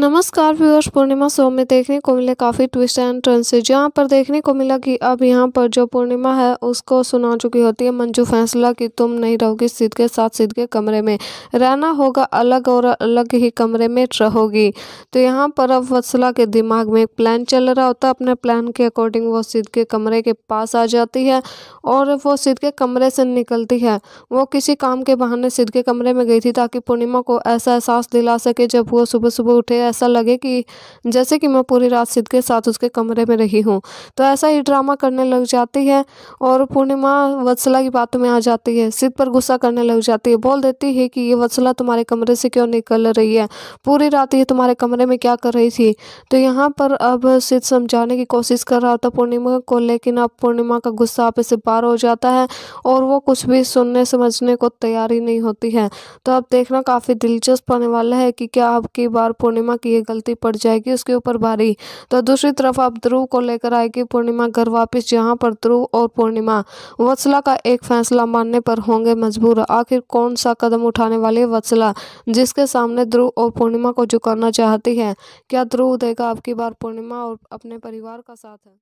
नमस्कार व्यूअर्स पूर्णिमा शो में देखने को मिले काफ़ी ट्विस्ट एंड से जहाँ पर देखने को मिला कि अब यहाँ पर जो पूर्णिमा है उसको सुना चुकी होती है मंजू फैसला कि तुम नहीं रहोगी सिद्ध के साथ सिद्ध के कमरे में रहना होगा अलग और अलग ही कमरे में रहोगी तो यहाँ पर अब फसला के दिमाग में एक प्लान चल रहा होता है अपने प्लान के अकॉर्डिंग वो सिद्ध के कमरे के पास आ जाती है और वो सिद्ध के कमरे से निकलती है वो किसी काम के बहाने सिद्ध के कमरे में गई थी ताकि पूर्णिमा को ऐसा एहसास दिला सके जब वो सुबह सुबह उठे ऐसा लगे कि जैसे कि मैं पूरी रात सिद्ध के साथ उसके कमरे में रही हूँ तो ऐसा ही ड्रामा करने लग जाती है और पूर्णिमा वत्सला की बातों में आ जाती है सिद्ध पर गुस्सा करने लग जाती है बोल देती है कि ये वत्सला तुम्हारे कमरे से क्यों निकल रही है पूरी रात ये तुम्हारे कमरे में क्या कर रही थी तो यहाँ पर अब सिद्ध समझाने की कोशिश कर रहा था पूर्णिमा को लेकिन अब पूर्णिमा का गुस्सा आप इसे पार हो जाता है और वो कुछ भी सुनने समझने को तैयार ही नहीं होती है तो अब देखना काफ़ी दिलचस्प आने वाला है कि क्या अब की बार पूर्णिमा कि ये गलती पड़ जाएगी उसके ऊपर भारी तो दूसरी तरफ आप ध्रुव को लेकर आएगी पूर्णिमा घर वापस जहाँ पर ध्रुव और पूर्णिमा वत्सला का एक फैसला मानने पर होंगे मजबूर आखिर कौन सा कदम उठाने वाली है वत्सला जिसके सामने ध्रुव और पूर्णिमा को झुकाना चाहती है क्या ध्रुव देगा आपकी बार पूर्णिमा और अपने परिवार का साथ है